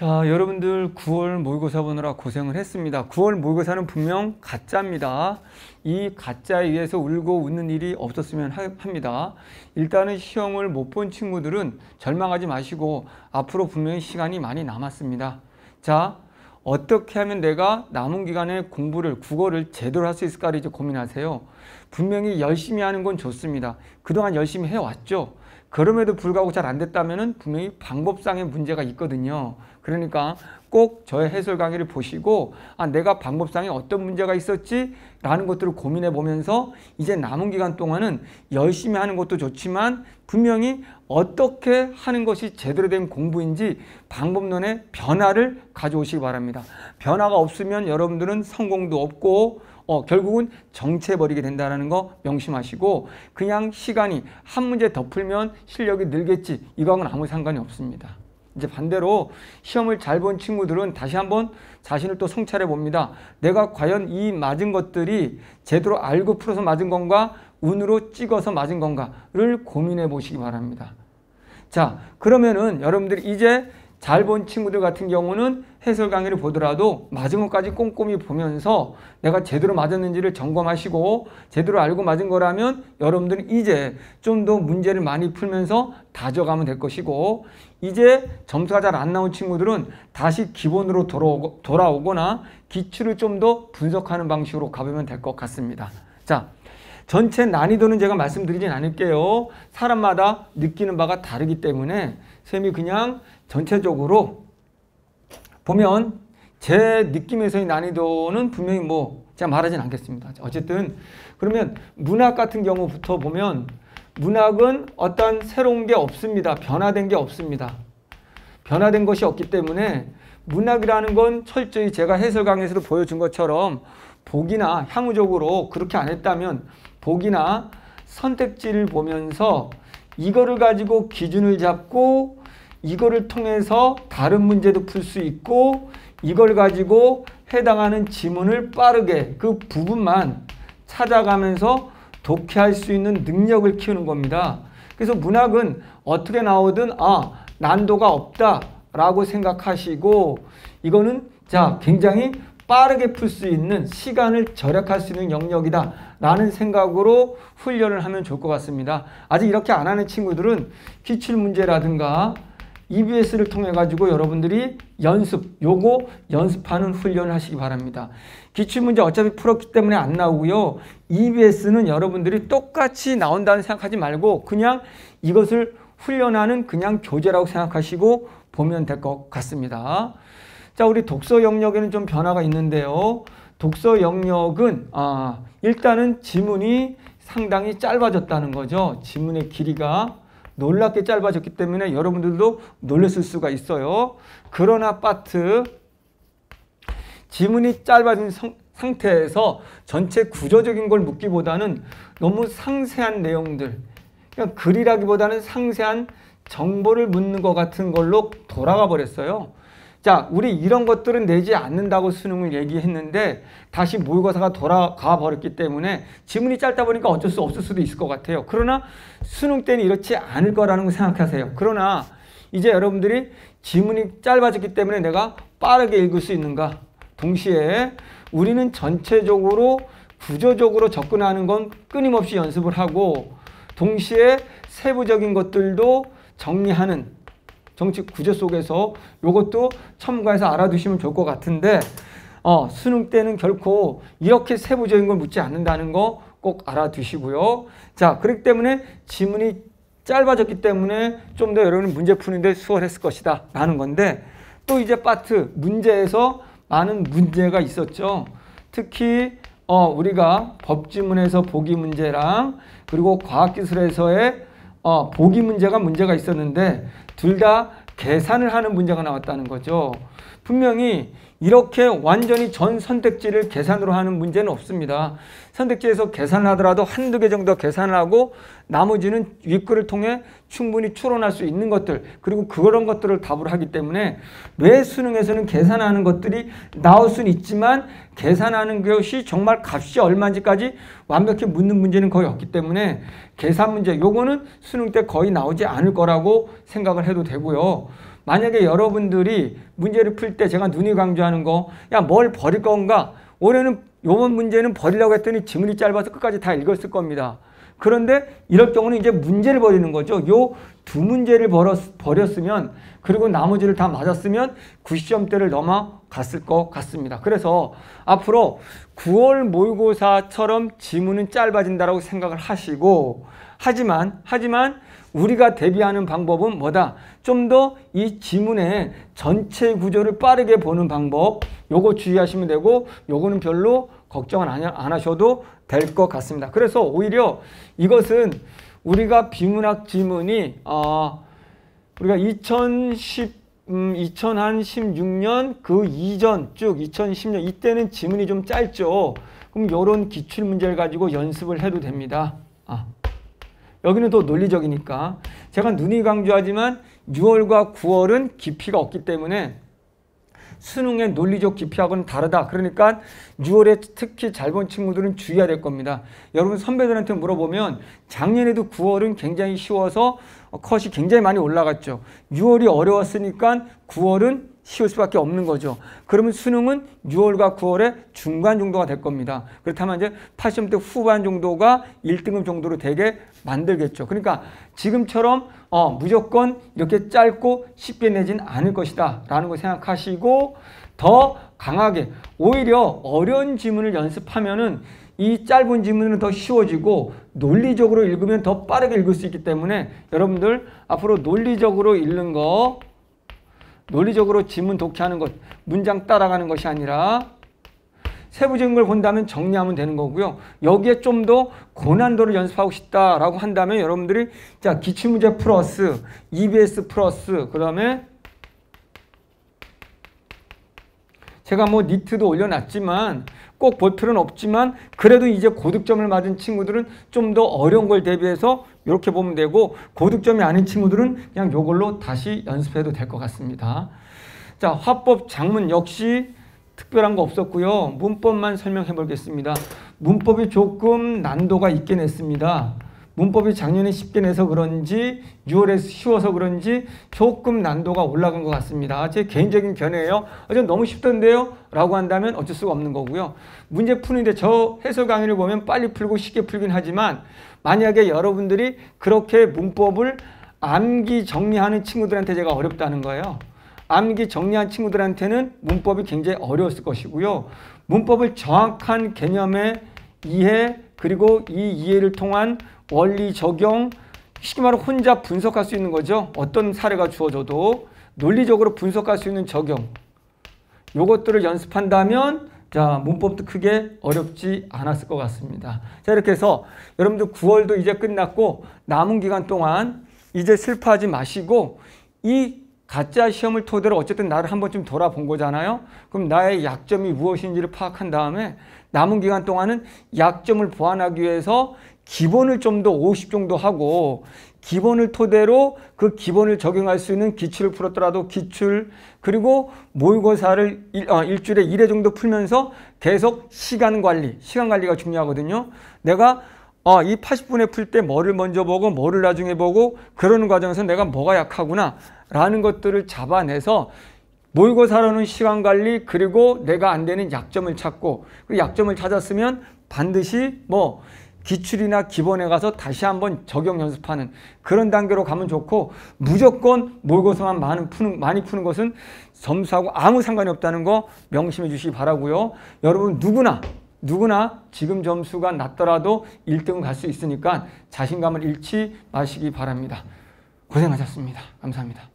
자, 여러분들 9월 모의고사 보느라 고생을 했습니다. 9월 모의고사는 분명 가짜입니다. 이 가짜에 의해서 울고 웃는 일이 없었으면 합니다. 일단은 시험을 못 본 친구들은 절망하지 마시고 앞으로 분명히 시간이 많이 남았습니다. 자, 어떻게 하면 내가 남은 기간에 공부를, 국어를 제대로 할 수 있을까를 이제 고민하세요. 분명히 열심히 하는 건 좋습니다. 그동안 열심히 해왔죠. 그럼에도 불구하고 잘 안 됐다면 분명히 방법상의 문제가 있거든요. 그러니까 꼭 저의 해설 강의를 보시고 아 내가 방법상에 어떤 문제가 있었지? 라는 것들을 고민해 보면서 이제 남은 기간 동안은 열심히 하는 것도 좋지만 분명히 어떻게 하는 것이 제대로 된 공부인지 방법론의 변화를 가져오시기 바랍니다. 변화가 없으면 여러분들은 성공도 없고 어, 결국은 정체버리게 된다는 거 명심하시고 그냥 시간이 한 문제 더 풀면 실력이 늘겠지 이거하고는 아무 상관이 없습니다. 이제 반대로 시험을 잘 본 친구들은 다시 한번 자신을 또 성찰해 봅니다. 내가 과연 이 맞은 것들이 제대로 알고 풀어서 맞은 건가 운으로 찍어서 맞은 건가를 고민해 보시기 바랍니다. 자 그러면은 여러분들이 이제 잘본 친구들 같은 경우는 해설 강의를 보더라도 맞은 것까지 꼼꼼히 보면서 내가 제대로 맞았는지를 점검하시고 제대로 알고 맞은 거라면 여러분들은 이제 좀 더 문제를 많이 풀면서 다져가면 될 것이고 이제 점수가 잘 안 나온 친구들은 다시 기본으로 돌아오고, 돌아오거나 기출을 좀 더 분석하는 방식으로 가보면 될 것 같습니다. 자, 전체 난이도는 제가 말씀드리진 않을게요. 사람마다 느끼는 바가 다르기 때문에 쌤이 그냥 전체적으로 보면 제 느낌에서의 난이도는 분명히 뭐 제가 말하진 않겠습니다. 어쨌든 그러면 문학 같은 경우부터 보면 문학은 어떤 새로운 게 없습니다. 변화된 게 없습니다. 변화된 것이 없기 때문에 문학이라는 건 철저히 제가 해설 강의에서도 보여준 것처럼 보기나 향후적으로 그렇게 안 했다면 보기나 선택지를 보면서 이거를 가지고 기준을 잡고 이거를 통해서 다른 문제도 풀 수 있고 이걸 가지고 해당하는 지문을 빠르게 그 부분만 찾아가면서 독해할 수 있는 능력을 키우는 겁니다. 그래서 문학은 어떻게 나오든 아 난도가 없다 라고 생각하시고 이거는 자 굉장히 빠르게 풀 수 있는 시간을 절약할 수 있는 영역이다 라는 생각으로 훈련을 하면 좋을 것 같습니다. 아직 이렇게 안 하는 친구들은 기출문제라든가 EBS를 통해 가지고 여러분들이 연습, 요거 연습하는 훈련을 하시기 바랍니다. 기출문제 어차피 풀었기 때문에 안 나오고요. EBS는 여러분들이 똑같이 나온다는 생각하지 말고 그냥 이것을 훈련하는 그냥 교재라고 생각하시고 보면 될 것 같습니다. 자, 우리 독서 영역에는 좀 변화가 있는데요. 독서 영역은 아, 일단은 지문이 상당히 짧아졌다는 거죠. 지문의 길이가 놀랍게 짧아졌기 때문에 여러분들도 놀랬을 수가 있어요. 그런 아파트 지문이 짧아진 성, 상태에서 전체 구조적인 걸 묻기보다는 너무 상세한 내용들 그러 그러니까 글이라기보다는 상세한 정보를 묻는 것 같은 걸로 돌아가 버렸어요. 자, 우리 이런 것들은 내지 않는다고 수능을 얘기했는데 다시 모의고사가 돌아가 버렸기 때문에 지문이 짧다 보니까 어쩔 수 없을 수도 있을 것 같아요. 그러나 수능 때는 이렇지 않을 거라는 걸 생각하세요. 그러나 이제 여러분들이 지문이 짧아졌기 때문에 내가 빠르게 읽을 수 있는가? 동시에 우리는 전체적으로 구조적으로 접근하는 건 끊임없이 연습을 하고 동시에 세부적인 것들도 정리하는 정치 구제 속에서 이것도 첨가해서 알아두시면 좋을 것 같은데 어, 수능 때는 결코 이렇게 세부적인 걸 묻지 않는다는 거 꼭 알아두시고요. 자, 그렇기 때문에 지문이 짧아졌기 때문에 좀 더여러분 문제 푸는데 수월했을 것이다 라는 건데 또 이제 파트 문제에서 많은 문제가 있었죠. 특히 어, 우리가 법지문에서 보기 문제랑 그리고 과학기술에서의 어, 보기 문제가 문제가 있었는데 둘 다 계산을 하는 문제가 나왔다는 거죠. 분명히 이렇게 완전히 전 선택지를 계산으로 하는 문제는 없습니다. 선택지에서 계산하더라도 한두 개 정도 계산하고 나머지는 윗글을 통해 충분히 추론할 수 있는 것들 그리고 그런 것들을 답을 하기 때문에 뇌 수능에서는 계산하는 것들이 나올 수는 있지만 계산하는 것이 정말 값이 얼마인지까지 완벽히 묻는 문제는 거의 없기 때문에 계산 문제 요거는 수능 때 거의 나오지 않을 거라고 생각을 해도 되고요. 만약에 여러분들이 문제를 풀 때 제가 눈이 강조하는 거, 야, 뭘 버릴 건가? 올해는, 요번 문제는 버리려고 했더니 지문이 짧아서 끝까지 다 읽었을 겁니다. 그런데 이럴 경우는 이제 문제를 버리는 거죠. 요 두 문제를 버렸, 버렸으면, 그리고 나머지를 다 맞았으면 90점대를 넘어갔을 것 같습니다. 그래서 앞으로 9월 모의고사처럼 지문은 짧아진다라고 생각을 하시고, 하지만, 하지만, 우리가 대비하는 방법은 뭐다? 좀 더 이 지문의 전체 구조를 빠르게 보는 방법 요거 주의하시면 되고 요거는 별로 걱정은 안 하셔도 될 것 같습니다. 그래서 오히려 이것은 우리가 비문학 지문이 어, 우리가 2010 음, 2016년 그 이전 쭉 2010년 이때는 지문이 좀 짧죠. 그럼 이런 기출 문제를 가지고 연습을 해도 됩니다. 여기는 더 논리적이니까 제가 눈이 강조하지만 6월과 9월은 깊이가 없기 때문에 수능의 논리적 깊이하고는 다르다. 그러니까 6월에 특히 잘 본 친구들은 주의해야 될 겁니다. 여러분 선배들한테 물어보면 작년에도 9월은 굉장히 쉬워서 컷이 굉장히 많이 올라갔죠. 6월이 어려웠으니까 9월은 쉬울 수밖에 없는 거죠. 그러면 수능은 6월과 9월의 중간 정도가 될 겁니다. 그렇다면 이제 80대 후반 정도가 1등급 정도로 되게 만들겠죠. 그러니까 지금처럼 어, 무조건 이렇게 짧고 쉽게 내진 않을 것이다 라는 걸 생각하시고 더 강하게 오히려 어려운 지문을 연습하면은 이 짧은 지문은 더 쉬워지고 논리적으로 읽으면 더 빠르게 읽을 수 있기 때문에 여러분들 앞으로 논리적으로 읽는 거 논리적으로 지문 독해하는 것, 문장 따라가는 것이 아니라 세부적인 걸 본다면 정리하면 되는 거고요. 여기에 좀 더 고난도를 연습하고 싶다라고 한다면 여러분들이 자 기출문제 플러스, EBS 플러스, 그 다음에 제가 뭐 니트도 올려놨지만 꼭 볼 필요는 없지만 그래도 이제 고득점을 맞은 친구들은 좀 더 어려운 걸 대비해서 이렇게 보면 되고 고득점이 아닌 친구들은 그냥 이걸로 다시 연습해도 될 것 같습니다. 자, 화법 장문 역시 특별한 거 없었고요. 문법만 설명해 보겠습니다. 문법이 조금 난도가 있긴 했습니다. 문법이 작년에 쉽게 내서 그런지 6월에 쉬워서 그런지 조금 난도가 올라간 것 같습니다. 제 개인적인 견해예요. 어제 아, 너무 쉽던데요? 라고 한다면 어쩔 수가 없는 거고요. 문제 푸는데 저 해설 강의를 보면 빨리 풀고 쉽게 풀긴 하지만 만약에 여러분들이 그렇게 문법을 암기 정리하는 친구들한테 제가 어렵다는 거예요. 암기 정리한 친구들한테는 문법이 굉장히 어려웠을 것이고요. 문법을 정확한 개념의 이해 그리고 이 이해를 통한 원리 적용, 쉽게 말해 혼자 분석할 수 있는 거죠. 어떤 사례가 주어져도 논리적으로 분석할 수 있는 적용. 요것들을 연습한다면 자 문법도 크게 어렵지 않았을 것 같습니다. 자 이렇게 해서 여러분들 9월도 이제 끝났고 남은 기간 동안 이제 슬퍼하지 마시고 이 가짜 시험을 토대로 어쨌든 나를 한 번쯤 돌아본 거잖아요. 그럼 나의 약점이 무엇인지를 파악한 다음에 남은 기간 동안은 약점을 보완하기 위해서 기본을 좀 더 50 정도 하고 기본을 토대로 그 기본을 적용할 수 있는 기출을 풀었더라도 기출 그리고 모의고사를 일, 아, 일주일에 1회 정도 풀면서 계속 시간 관리, 시간 관리가 중요하거든요. 내가 아, 이 80분에 풀 때 뭐를 먼저 보고 뭐를 나중에 보고 그러는 과정에서 내가 뭐가 약하구나 라는 것들을 잡아내서 모의고사로는 시간 관리 그리고 내가 안 되는 약점을 찾고 그 약점을 찾았으면 반드시 뭐 기출이나 기본에 가서 다시 한번 적용 연습하는 그런 단계로 가면 좋고 무조건 모의고사만 많이 푸는, 많이 푸는 것은 점수하고 아무 상관이 없다는 거 명심해 주시기 바라고요. 여러분 누구나 누구나 지금 점수가 낮더라도 1등 갈 수 있으니까 자신감을 잃지 마시기 바랍니다. 고생하셨습니다. 감사합니다.